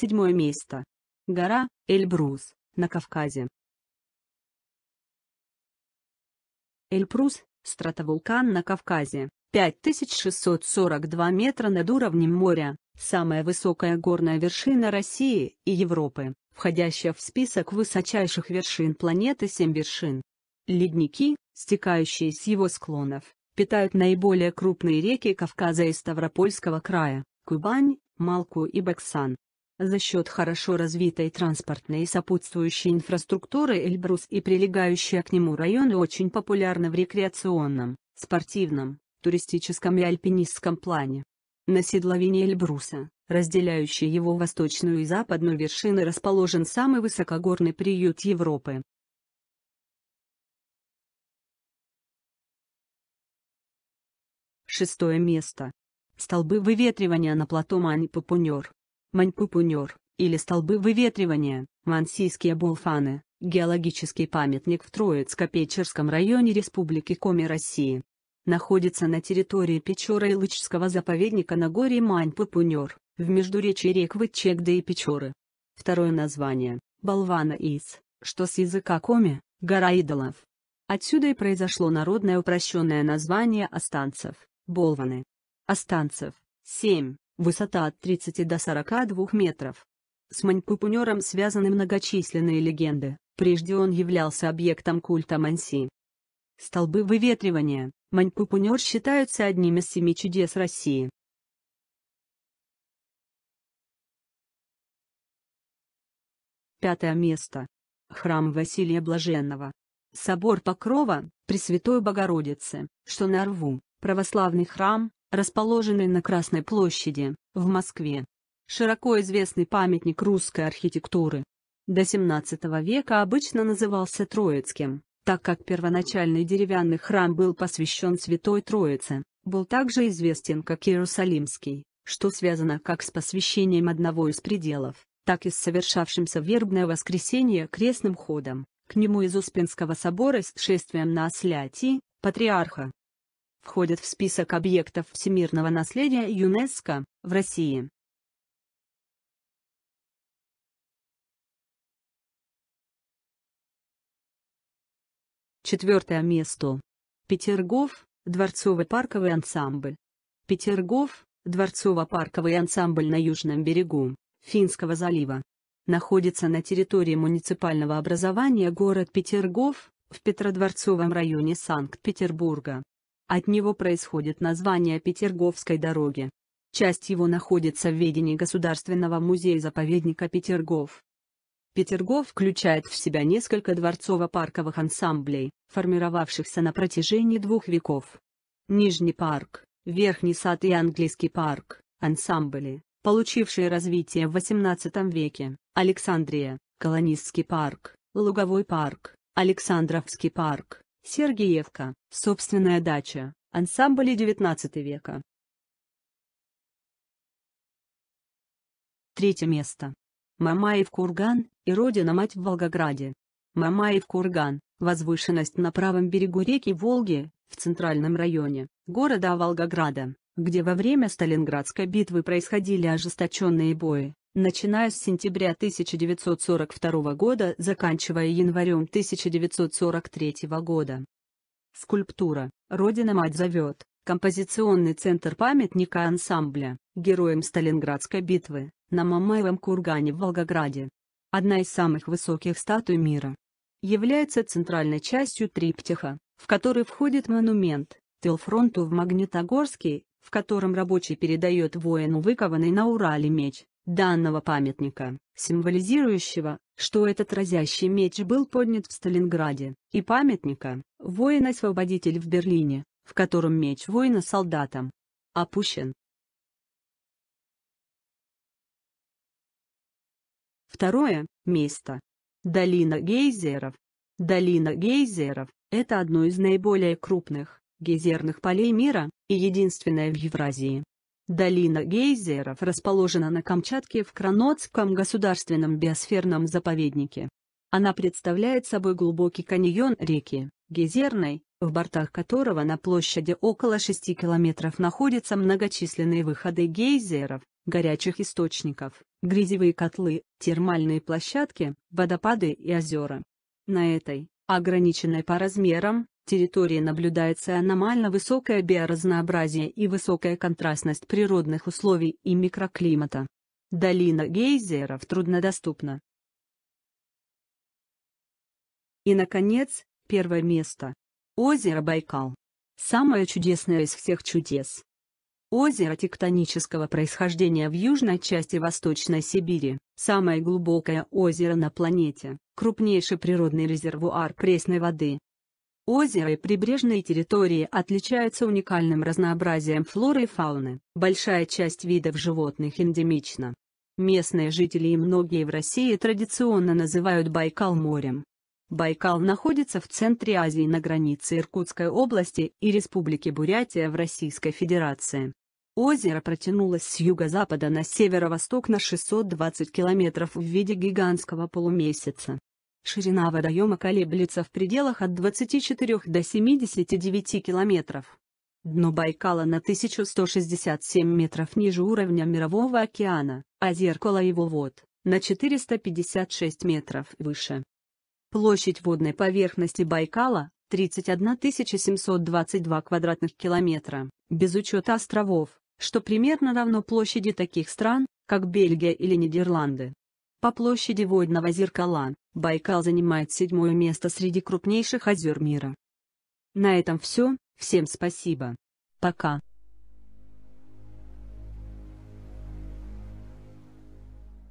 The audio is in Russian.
Седьмое место. Гора Эльбрус на Кавказе. Эльбрус – стратовулкан на Кавказе, 5642 метра над уровнем моря, самая высокая горная вершина России и Европы, входящая в список высочайших вершин планеты 7 вершин. Ледники, стекающие с его склонов, питают наиболее крупные реки Кавказа и Ставропольского края – Кубань, Малку и Баксан. За счет хорошо развитой транспортной и сопутствующей инфраструктуры Эльбрус и прилегающие к нему районы очень популярны в рекреационном, спортивном, туристическом и альпинистском плане. На седловине Эльбруса, разделяющей его восточную и западную вершины, расположен самый высокогорный приют Европы. Шестое место. Столбы выветривания на плато Мани-Папунер. Маньпупунер, или столбы выветривания, мансийские булфаны, геологический памятник в Троицко-Печерском районе Республики Коми России. Находится на территории Печора и Лычского заповедника на горе Маньпупунер, в междуречии рек Вычегда и Печоры. Второе название – Болвана Ис, что с языка Коми, гора идолов. Отсюда и произошло народное упрощенное название останцев – Болваны. Останцев – 7, Высота от 30 до 42 метров. С Маньпупунером связаны многочисленные легенды, прежде он являлся объектом культа Манси. Столбы выветривания, Маньпупунер считаются одним из семи чудес России. Пятое место. Храм Василия Блаженного. Собор Покрова, Пресвятой Богородицы, что на Рву, православный храм, расположенный на Красной площади, в Москве. Широко известный памятник русской архитектуры. До XVII века обычно назывался Троицким, так как первоначальный деревянный храм был посвящен Святой Троице, был также известен как Иерусалимский, что связано как с посвящением одного из пределов, так и с совершавшимся вербное воскресенье крестным ходом, к нему из Успенского собора с шествием на Осляти, патриарха входят в список объектов всемирного наследия ЮНЕСКО в России. Четвертое место. Петергоф, дворцово-парковый ансамбль. Петергоф, дворцово-парковый ансамбль на южном берегу Финского залива. Находится на территории муниципального образования город Петергоф, в Петродворцовом районе Санкт-Петербурга. От него происходит название Петерговской дороги. Часть его находится в ведении Государственного музея-заповедника Петергоф. Петергоф включает в себя несколько дворцово-парковых ансамблей, формировавшихся на протяжении двух веков. Нижний парк, Верхний сад и Английский парк, ансамбли, получившие развитие в XVIII веке, Александрия, Колонистский парк, Луговой парк, Александровский парк, Сергеевка, собственная дача, ансамбли XIX века. Третье место. Мамаев курган и родина-мать в Волгограде. Мамаев курган – возвышенность на правом берегу реки Волги, в центральном районе города Волгограда где во время Сталинградской битвы происходили ожесточенные бои, начиная с сентября 1942 года, заканчивая январем 1943 года. Скульптура «Родина мать зовет» композиционный центр памятника ансамбля, героям Сталинградской битвы, на Мамаевом кургане в Волгограде. Одна из самых высоких статуй мира. Является центральной частью триптиха, в который входит монумент, тыл фронту в Магнитогорске, в котором рабочий передает воину выкованный на Урале меч, данного памятника, символизирующего, что этот разящий меч был поднят в Сталинграде, и памятника, воин-освободитель в Берлине, в котором меч воина солдатом опущен. Второе место. Долина гейзеров. Долина гейзеров – это одно из наиболее крупных гейзерных полей мира, и единственная в Евразии. Долина гейзеров расположена на Камчатке в Кранотском государственном биосферном заповеднике. Она представляет собой глубокий каньон реки, гейзерной, в бортах которого на площади около 6 километров находятся многочисленные выходы гейзеров, горячих источников, грязевые котлы, термальные площадки, водопады и озера. На этой, ограниченной по размерам, территории наблюдается аномально высокое биоразнообразие и высокая контрастность природных условий и микроклимата. Долина гейзеров труднодоступна. И, наконец, первое место. Озеро Байкал. Самое чудесное из всех чудес. Озеро тектонического происхождения в южной части Восточной Сибири, самое глубокое озеро на планете, крупнейший природный резервуар пресной воды, Озеро и прибрежные территории отличаются уникальным разнообразием флоры и фауны. Большая часть видов животных эндемична. Местные жители и многие в России традиционно называют Байкал морем. Байкал находится в центре Азии на границе Иркутской области и Республики Бурятия в Российской Федерации. Озеро протянулось с юго-запада на северо-восток на 620 километров в виде гигантского полумесяца. Ширина водоема колеблется в пределах от 24 до 79 километров. Дно Байкала на 1167 метров ниже уровня Мирового океана, а зеркало его вод – на 456 метров выше. Площадь водной поверхности Байкала – 31 722 квадратных километра, без учета островов, что примерно равно площади таких стран, как Бельгия или Нидерланды. По площади водного зеркала, Байкал занимает седьмое место среди крупнейших озер мира. На этом все, всем спасибо. Пока.